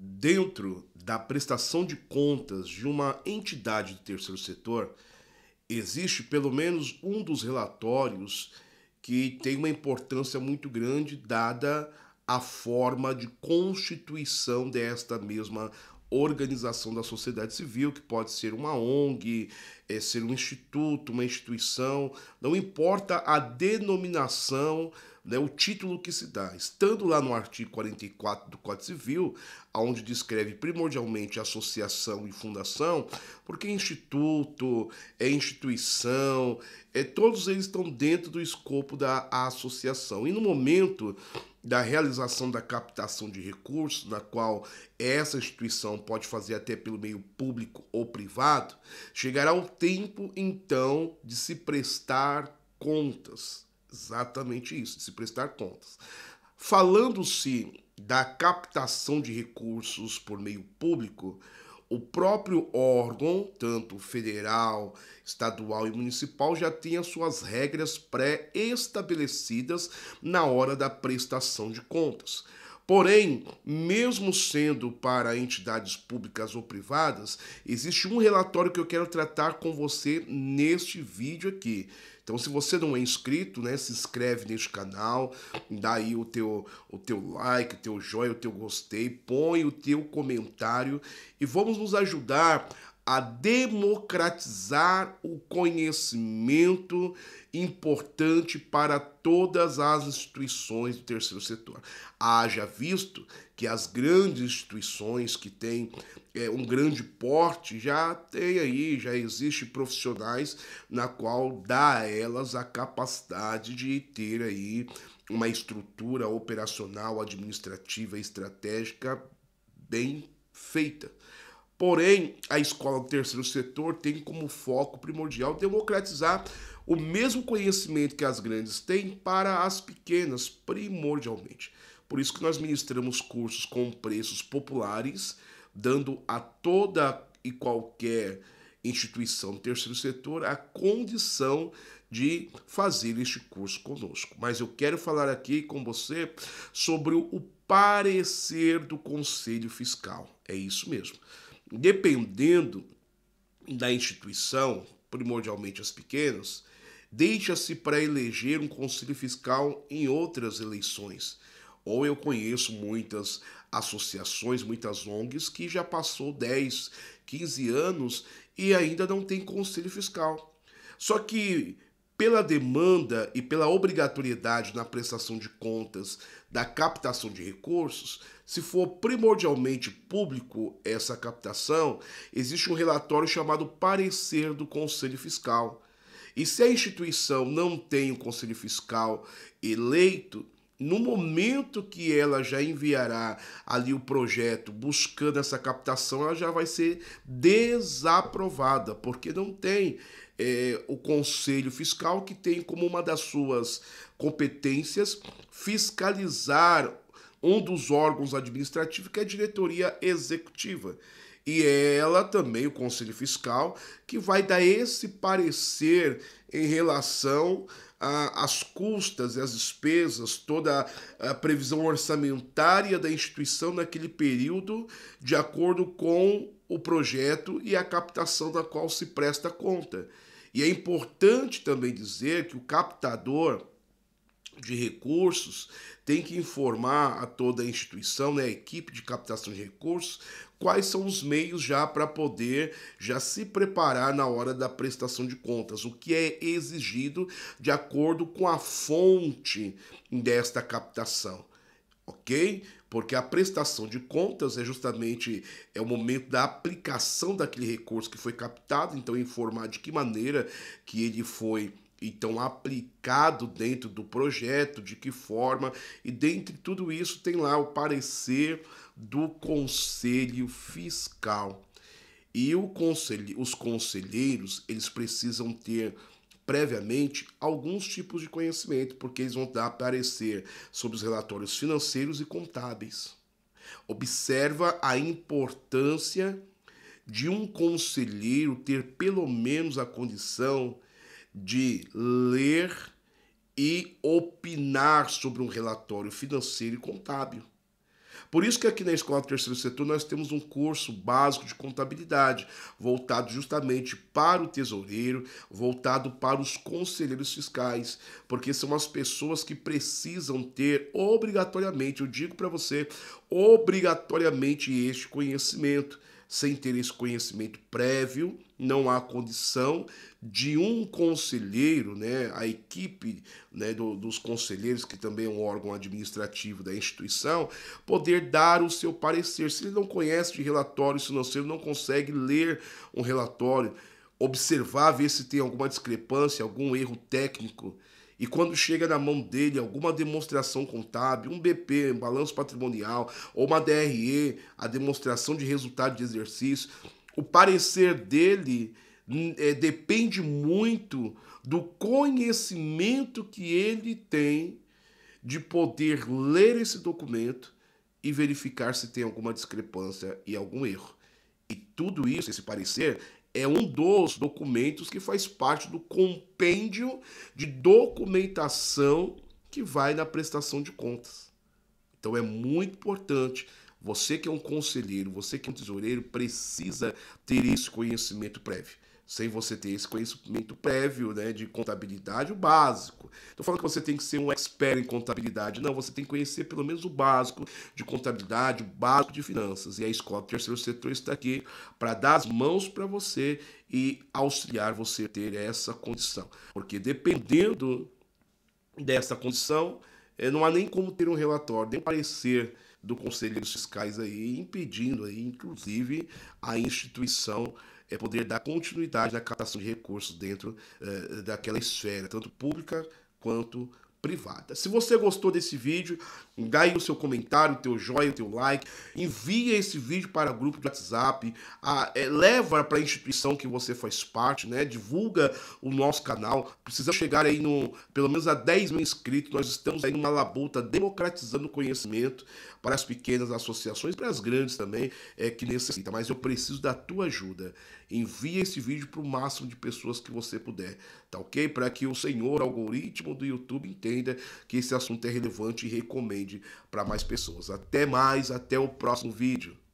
Dentro da prestação de contas de uma entidade do terceiro setor, existe pelo menos um dos relatórios que tem uma importância muito grande, dada a forma de constituição desta mesma organização da sociedade civil, que pode ser uma ONG, é, ser um instituto, uma instituição, não importa a denominação né, o título que se dá. Estando lá no artigo 44 do Código Civil, onde descreve primordialmente associação e fundação, porque instituto, é instituição, é, todos eles estão dentro do escopo da associação. E no momento da realização da captação de recursos, na qual essa instituição pode fazer até pelo meio público ou privado, chegará o tempo então de se prestar contas Exatamente isso, se prestar contas. Falando-se da captação de recursos por meio público, o próprio órgão, tanto federal, estadual e municipal, já tem as suas regras pré-estabelecidas na hora da prestação de contas. Porém, mesmo sendo para entidades públicas ou privadas, existe um relatório que eu quero tratar com você neste vídeo aqui então, se você não é inscrito, né, se inscreve neste canal, dá aí o teu, o teu like, o teu joinha, o teu gostei, põe o teu comentário e vamos nos ajudar a democratizar o conhecimento importante para todas as instituições do terceiro setor. Haja visto que as grandes instituições que têm é, um grande porte já tem aí, já existe profissionais na qual dá a elas a capacidade de ter aí uma estrutura operacional, administrativa, estratégica bem feita. Porém, a escola do terceiro setor tem como foco primordial democratizar o mesmo conhecimento que as grandes têm para as pequenas, primordialmente. Por isso que nós ministramos cursos com preços populares, dando a toda e qualquer instituição do terceiro setor a condição de fazer este curso conosco. Mas eu quero falar aqui com você sobre o parecer do Conselho Fiscal. É isso mesmo dependendo da instituição, primordialmente as pequenas, deixa-se para eleger um conselho fiscal em outras eleições. Ou eu conheço muitas associações, muitas ONGs que já passou 10, 15 anos e ainda não tem conselho fiscal. Só que pela demanda e pela obrigatoriedade na prestação de contas da captação de recursos, se for primordialmente público essa captação, existe um relatório chamado Parecer do Conselho Fiscal. E se a instituição não tem o um Conselho Fiscal eleito, no momento que ela já enviará ali o projeto buscando essa captação, ela já vai ser desaprovada, porque não tem é, o Conselho Fiscal, que tem como uma das suas competências fiscalizar um dos órgãos administrativos, que é a diretoria executiva. E ela também, o Conselho Fiscal, que vai dar esse parecer em relação às custas e às despesas, toda a previsão orçamentária da instituição naquele período, de acordo com o projeto e a captação da qual se presta conta. E é importante também dizer que o captador de recursos tem que informar a toda a instituição, né, a equipe de captação de recursos, quais são os meios já para poder já se preparar na hora da prestação de contas, o que é exigido de acordo com a fonte desta captação, ok? Porque a prestação de contas é justamente é o momento da aplicação daquele recurso que foi captado, então informar de que maneira que ele foi então aplicado dentro do projeto, de que forma, e dentre tudo isso tem lá o parecer do Conselho Fiscal. E o consel os conselheiros, eles precisam ter previamente alguns tipos de conhecimento, porque eles vão dar parecer sobre os relatórios financeiros e contábeis. Observa a importância de um conselheiro ter pelo menos a condição de ler e opinar sobre um relatório financeiro e contábil. Por isso que aqui na Escola do Terceiro Setor nós temos um curso básico de contabilidade, voltado justamente para o tesoureiro, voltado para os conselheiros fiscais, porque são as pessoas que precisam ter obrigatoriamente, eu digo para você, obrigatoriamente este conhecimento sem ter esse conhecimento prévio, não há condição de um conselheiro, né, a equipe né, do, dos conselheiros, que também é um órgão administrativo da instituição, poder dar o seu parecer. Se ele não conhece de não financeiros, não consegue ler um relatório, observar, ver se tem alguma discrepância, algum erro técnico e quando chega na mão dele alguma demonstração contábil, um BP, um balanço patrimonial, ou uma DRE, a demonstração de resultado de exercício, o parecer dele hum, é, depende muito do conhecimento que ele tem de poder ler esse documento e verificar se tem alguma discrepância e algum erro. E tudo isso, esse parecer, é um dos documentos que faz parte do compêndio de documentação que vai na prestação de contas. Então é muito importante. Você que é um conselheiro, você que é um tesoureiro, precisa ter esse conhecimento prévio sem você ter esse conhecimento prévio né, de contabilidade, o básico. Estou falando que você tem que ser um expert em contabilidade. Não, você tem que conhecer pelo menos o básico de contabilidade, o básico de finanças. E a escola do terceiro setor está aqui para dar as mãos para você e auxiliar você a ter essa condição. Porque dependendo dessa condição, eh, não há nem como ter um relatório, nem parecer do conselheiro fiscais aí, impedindo aí, inclusive, a instituição é poder dar continuidade à captação de recursos dentro uh, daquela esfera, tanto pública quanto privada. Se você gostou desse vídeo, dá aí o seu comentário, o teu joinha, o teu like, envia esse vídeo para o grupo de WhatsApp, a, é, leva para a instituição que você faz parte, né? Divulga o nosso canal. Precisamos chegar aí no pelo menos a 10 mil inscritos. Nós estamos aí numa labuta democratizando o conhecimento para as pequenas associações, para as grandes também, é, que necessitam. Mas eu preciso da tua ajuda. Envia esse vídeo para o máximo de pessoas que você puder, tá ok? Para que o senhor algoritmo do YouTube entenda entenda que esse assunto é relevante e recomende para mais pessoas. Até mais, até o próximo vídeo.